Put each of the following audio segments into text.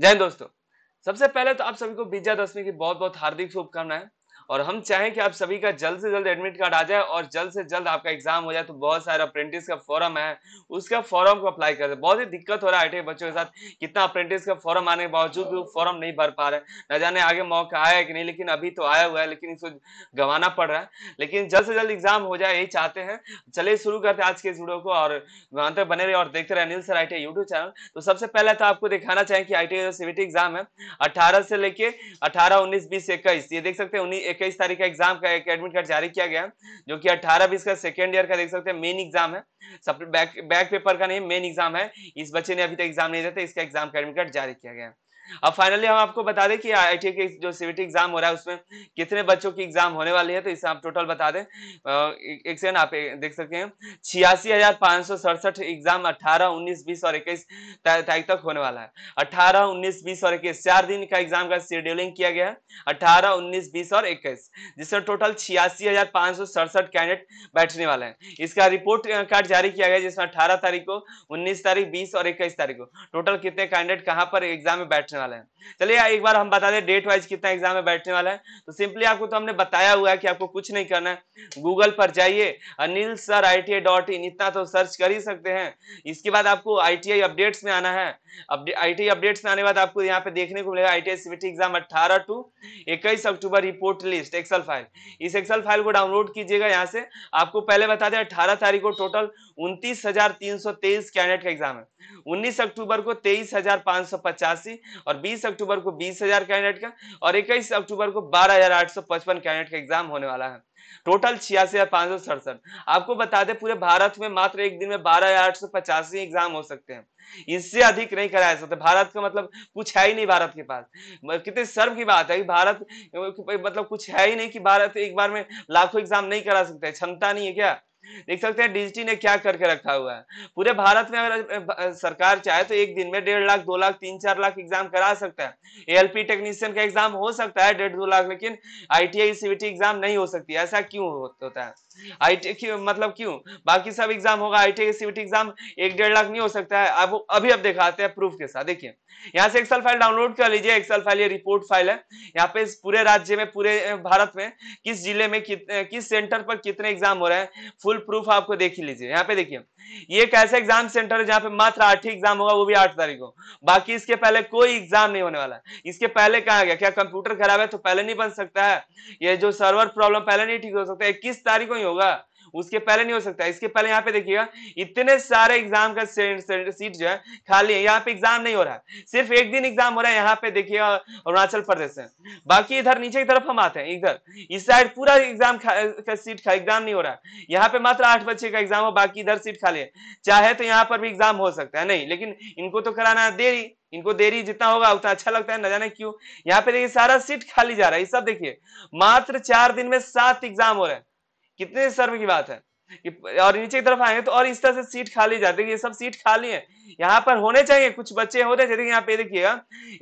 जय दोस्तों सबसे पहले तो आप सभी को विजयादशमी की बहुत बहुत हार्दिक शुभकामनाएं और हम चाहें कि आप सभी का जल्द से जल्द एडमिट कार्ड आ जाए और जल्द से जल्द आपका एग्जाम हो जाए तो बहुत सारा अप्रेंटिस का फॉर्म है उसका फॉर्म को अप्लाई कर बहुत ही दिक्कत हो रहा है आई e बच्चों के साथ कितना अप्रेंटिस का फॉर्म आने के बावजूद भी फॉर्म नहीं भर पा रहे न जाने आगे मौका आया कि नहीं लेकिन अभी तो आया हुआ है लेकिन इसको गंवाना पड़ रहा है लेकिन जल्द से जल्द एग्जाम हो जाए यही चाहते हैं चले शुरू करते हैं आज के इस वीडियो को और वहां तक बने रहे और देखते रहे Anil sir I T YouTube channel तो सबसे पहले तो आपको दिखाना चाहें कि आई टी एग्जाम है अठारह से लेके अठारह उन्नीस बीस इक्कीस ये देख सकते हैं उन्नीस इक्कीस तारीख का एग्जाम का एक एडमिट कार्ड जारी किया गया जो कि अट्ठारह बीस का सेकेंड ईयर का देख सकते हैं मेन एग्जाम है सब बैक बैक पेपर का नहीं मेन एग्जाम है इस बच्चे ने अभी तक एग्जाम नहीं देते इसका एग्जाम का एडमिट कार्ड जारी किया गया है अब फाइनली हम आपको बता दें कि आई के जो सीवीटी एग्जाम हो रहा है उसमें कितने बच्चों की एग्जाम होने वाली है तो इसे आप टोटल बता दें एक सेकंड आप देख सकते हैं छियासी हजार पाँच सौ सड़सठ एग्जाम अट्ठारह उन्नीस बीस और इक्कीस तारीख तक होने वाला है अट्ठारह उन्नीस बीस और इक्कीस चार दिन का एग्जाम का शेड्यूलिंग किया गया है अठारह उन्नीस बीस और इक्कीस जिसमें टोटल छियासी कैंडिडेट बैठने वाले हैं इसका रिपोर्ट कार्ड जारी किया गया जिसमें अठारह तारीख को उन्नीस तारीख बीस और इक्कीस तारीख को टोटल कितने कैंडिडेट कहाँ पर एग्जाम में बैठने बैठने वाला है चलिए एक बार हम बता दें डेट वाइज कितना एग्जाम में बैठने वाला है तो सिंपली आपको तो हमने बताया हुआ है कि आपको कुछ नहीं करना है गूगल पर जाइए Anil sir I dot in इतना तो सर्च कर ही सकते हैं इसके बाद आपको आई अपडेट्स में आना है आई अपडेट्स में आने के बाद आपको यहाँ पे देखने को मिलेगा आई टी एग्जाम अट्ठारह टू इक्कीस अक्टूबर रिपोर्ट लिस्ट एक्सल फाइल इस एक्सल फाइल को डाउनलोड कीजिएगा यहाँ से आपको पहले बता दें अठारह तारीख को टोटल उनतीस हजार तीन सौ तेईस कैंडिडेट का एग्जाम है उन्नीस अक्टूबर को तेईस हजार पांच सौ पचासी और 20 अक्टूबर को 20,000 कैंडिडेट का और 21 अक्टूबर को 12,855 कैंडिडेट का एग्जाम होने वाला है टोटल छियासी आपको बता दें पूरे भारत में मात्र एक दिन में बारह हजार आठ सौ पचासी एग्जाम हो सकते हैं इससे अधिक नहीं कराया सकते भारत का मतलब कुछ है ही नहीं भारत के पास कितने सर्व की बात है कि भारत मतलब कुछ है ही नहीं कि भारत एक बार में लाखों एग्जाम नहीं करा सकते क्षमता नहीं है क्या देख सकते हैं डीजीटी ने क्या करके रखा हुआ है पूरे भारत में अगर सरकार चाहे तो एक दिन में डेढ़ लाख दो लाख तीन चार लाख एग्जाम करा सकता है एएलपी टेक्नीशियन का एग्जाम हो सकता है डेढ़ दो लाख लेकिन आई टी एग्जाम नहीं हो सकती ऐसा क्यों होता है आईटी मतलब क्यों बाकी सब एग्जाम होगा आईटी टी सीबीटी एग्जाम एक डेढ़ लाख नहीं हो सकता है अब अभी अब दिखाते हैं प्रूफ के साथ देखिए यहाँ से एक्सेल फाइल डाउनलोड कर लीजिए एक्सेल फाइल ये रिपोर्ट फाइल है यहाँ पे पूरे राज्य में पूरे भारत में किस जिले में किस सेंटर पर कितने एग्जाम हो रहे हैं फुल प्रूफ आपको देख लीजिए यहाँ पे देखिए ये एक एग्जाम सेंटर है जहाँ पे मात्र आठ ही एग्जाम होगा वो भी आठ तारीख को बाकी इसके पहले कोई एग्जाम नहीं होने वाला इसके पहले कहा गया क्या कंप्यूटर खराब है तो पहले नहीं बन सकता है ये जो सर्वर प्रॉब्लम पहले नहीं ठीक हो सकता इक्कीस तारीख को नहीं होगा उसके पहले नहीं हो सकता इसके पहले यहाँ पे देखिएगा इतने सारे एग्जाम का सीट जो है खाली है यहाँ पे एग्जाम नहीं हो रहा है सिर्फ एक दिन एग्जाम हो रहा है यहाँ पे देखिएगा अरुणाचल प्रदेश में बाकी इधर नीचे की तरफ हम आते हैं इधर इस साइड पूरा एग्जाम का सीट का एग्जाम नहीं हो रहा है यहाँ पे मात्र आठ बच्चे का एग्जाम हो बाकी इधर सीट खाली है चाहे तो यहाँ पर भी एग्जाम हो सकता है नहीं लेकिन इनको तो कराना देरी इनको देरी जितना होगा उतना अच्छा लगता है न जाने क्यों यहाँ पे देखिए सारा सीट खाली जा रहा है सब देखिए मात्र चार दिन में सात एग्जाम हो रहे हैं कितने शर्म की बात है और नीचे की तरफ आएंगे तो और इस तरह से सीट खाली जाती है ये सब सीट खाली है यहाँ पर होने चाहिए कुछ बच्चे होने चाहिए यहाँ पे देखिएगा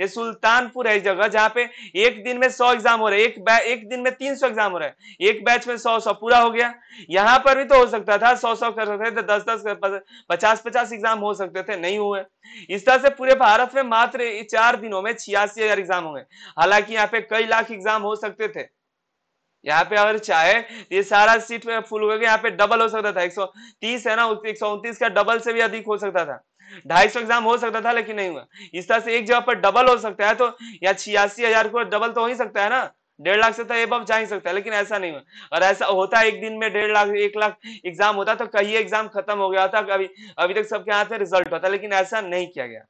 ये सुल्तानपुर है जगह जहाँ पे एक दिन में सौ एग्जाम हो रहे एक एक दिन में तीन सौ एग्जाम हो रहे एक बैच में सौ सौ पूरा हो गया यहाँ पर भी तो हो सकता था सौ सौ कर सकते थे तो दस दस पचास पचास एग्जाम हो सकते थे नहीं हुए इस तरह से पूरे भारत में मात्र चार दिनों में छियासी हजार एग्जाम गए हालांकि यहाँ पे कई लाख एग्जाम हो सकते थे यहाँ पे अगर चाहे ये सारा सीट में फुल हो गया यहाँ पे डबल हो सकता था एक सौ तीस है ना एक सौ उनतीस का डबल से भी अधिक हो सकता था ढाई सौ एग्जाम हो सकता था लेकिन नहीं हुआ इस तरह से एक जगह पर डबल हो सकता है तो या छियासी हजार को डबल तो हो ही सकता है ना डेढ़ लाख से तो ये जा ही सकता है लेकिन ऐसा नहीं हुआ और ऐसा होता है एक दिन में डेढ़ लाख एक लाख एग्जाम होता तो कहीं एग्जाम खत्म हो गया था अभी अभी तक सबके हाथ में रिजल्ट होता लेकिन ऐसा नहीं किया गया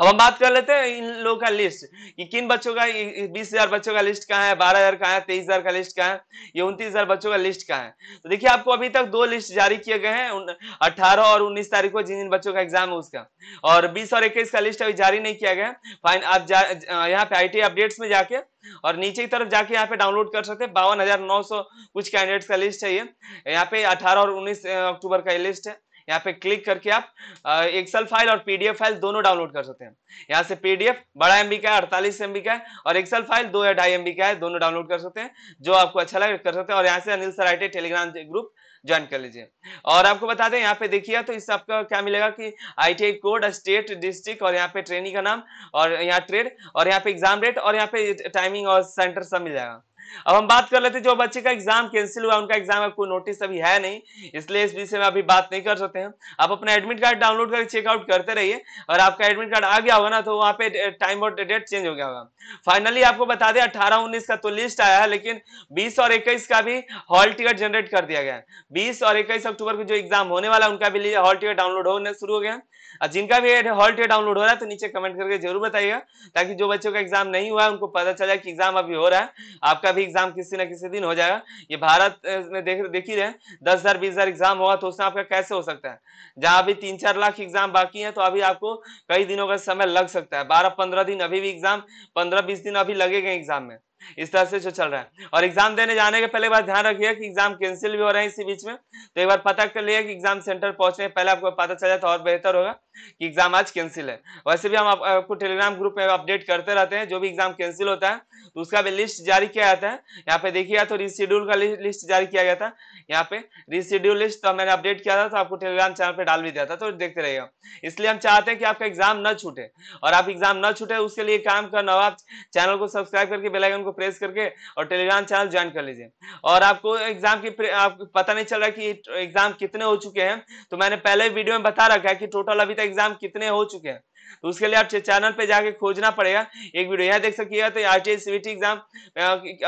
अब हम बात कर लेते हैं इन लोगों का लिस्ट कि किन बच्चों का बीस हजार बच्चों का लिस्ट कहाँ है बारह हजार कहाँ है तेईस हजार का लिस्ट कहाँ है ये उनतीस हजार बच्चों का लिस्ट कहाँ है तो देखिए आपको अभी तक दो लिस्ट जारी किए गए हैं अठारह और उन्नीस तारीख को जिन जिन बच्चों का एग्जाम है उसका और बीस और इक्कीस का लिस्ट अभी जारी नहीं किया गया फाइन आप यहाँ पे आई अपडेट्स में जाके और नीचे की तरफ जाके यहाँ पे डाउनलोड कर सकते हैं बावन हजार नौ सौ कुछ कैंडिडेट्स का लिस्ट है ये यहाँ पे अठारह और उन्नीस अक्टूबर का लिस्ट है यहाँ पे क्लिक करके आप एक्सेल फाइल और पीडीएफ फाइल दोनों डाउनलोड कर सकते हैं यहाँ से पीडीएफ बड़ा एमबी का है अड़तालीस एमबी का है और एक्सेल फाइल दो या ढाई एमबी का है दोनों डाउनलोड कर सकते हैं जो आपको अच्छा लगे कर सकते हैं और यहाँ से अनिल सराइटे टेलीग्राम ग्रुप ज्वाइन कर लीजिए और आपको बता दें यहाँ पे देखिए तो इससे आपका क्या मिलेगा कि आई कोड स्टेट डिस्ट्रिक्ट और यहाँ पे ट्रेनिंग का नाम और यहाँ ट्रेड और यहाँ पे एग्जाम डेट और यहाँ पे टाइमिंग और सेंटर सब मिल जाएगा अब हम बात कर लेते जो बच्चे का एग्जाम कैंसिल हुआ उनका एग्जाम का कोई नोटिस अभी है नहीं इसलिए इस विषय में अभी बात नहीं कर सकते हैं आप अपना एडमिट कार्ड डाउनलोड करके चेकआउट करते रहिए और आपका एडमिट कार्ड आ गया होगा ना तो वहाँ पे टाइम और डेट चेंज हो गया होगा फाइनली आपको बता दें अठारह उन्नीस का तो लिस्ट आया है लेकिन बीस और इक्कीस का भी हॉल टिकट जनरेट कर दिया गया है बीस और इक्कीस अक्टूबर को जो एग्जाम होने वाला उनका भी हॉल टिकट डाउनलोड होने शुरू हो गया और जिनका भी हॉल टिकट डाउनलोड हो रहा है तो नीचे कमेंट करके जरूर बताइएगा ताकि जो बच्चों का एग्जाम नहीं हुआ है उनको पता चला कि एग्जाम अभी हो रहा है आपका भी एग्जाम किसी ना किसी दिन हो जाएगा ये भारत में देख देख ही रहे दस हजार बीस हजार एग्जाम हुआ तो उसमें आपका कैसे हो सकता है जहां अभी तीन चार लाख एग्जाम बाकी है तो अभी आपको कई दिनों का समय लग सकता है बारह पंद्रह दिन अभी भी एग्जाम पंद्रह बीस दिन अभी लगेगा एग्जाम में इस तरह से जो चल रहा है और एग्जाम देने जाने के पहले बार ध्यान रखिए कि एग्जाम कैंसिल भी हो रहे हैं इसी बीच में तो एक बार पता कर लिया कि एग्जाम सेंटर पहुंचने पहले आपको पता चल जाए तो और बेहतर होगा कि एग्जाम आज कैंसिल है वैसे भी हम आप, आपको टेलीग्राम ग्रुप में अपडेट करते रहते हैं जो भी एग्जाम कैंसिल होता है तो उसका भी लिस्ट जारी किया जाता है यहाँ पे देखिए तो रिशेड्यूल का लिस्ट जारी किया गया था यहाँ पे रिशेड्यूल लिस्ट तो मैंने अपडेट किया था तो आपको टेलीग्राम चैनल पर डाल भी दिया था तो देखते रहिएगा इसलिए हम चाहते हैं कि आपका एग्जाम न छूटे और आप एग्जाम न छूटे उसके लिए काम करना हो आप चैनल को सब्सक्राइब करके बेलाइकन को प्रेस करके और टेलीग्राम चैनल ज्वाइन कर लीजिए और आपको एग्जाम की पता नहीं चल रहा कि एग्जाम कितने हो चुके हैं तो मैंने पहले वीडियो में बता रखा है कि टोटल अभी तक एग्जाम कितने हो चुके हैं तो उसके लिए आप चैनल पे जाके खोजना पड़ेगा एक वीडियो यहाँ देख सकिएगा तो आर टी एग्जाम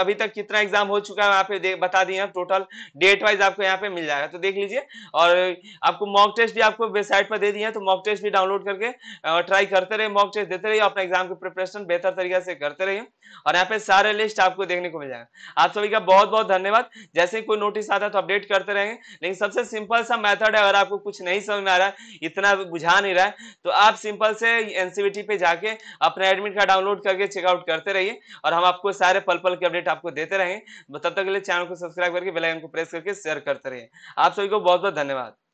अभी तक कितना एग्जाम हो चुका है वहाँ पे बता दिए टोटल डेट वाइज आपको यहाँ पे मिल जाएगा तो देख लीजिए और आपको मॉक टेस्ट भी आपको वेबसाइट पर दे दिए तो मॉक टेस्ट भी डाउनलोड करके ट्राई करते रहे मॉक टेस्ट देते रहिए अपना एग्जाम की प्रिपरेशन बेहतर तरीके से करते रहिए और यहाँ पे सारे लिस्ट आपको देखने को मिल जाएगा आप सभी का बहुत बहुत धन्यवाद जैसे ही कोई नोटिस आता है तो अपडेट करते रहेंगे लेकिन सबसे सिंपल सा मेथड है अगर आपको कुछ नहीं समझ में आ रहा है इतना बुझा नहीं रहा है तो आप सिंपल से पे एनसीबीटी पे जाके अपना एडमिट कार्ड डाउनलोड करके चेकआउट करते रहिए और हम आपको सारे पल पल के अपडेट आपको देते रहेंगे तब तक के लिए चैनल को सब्सक्राइब करके बेलाइन को प्रेस करके शेयर करते रहिए आप सभी को बहुत बहुत धन्यवाद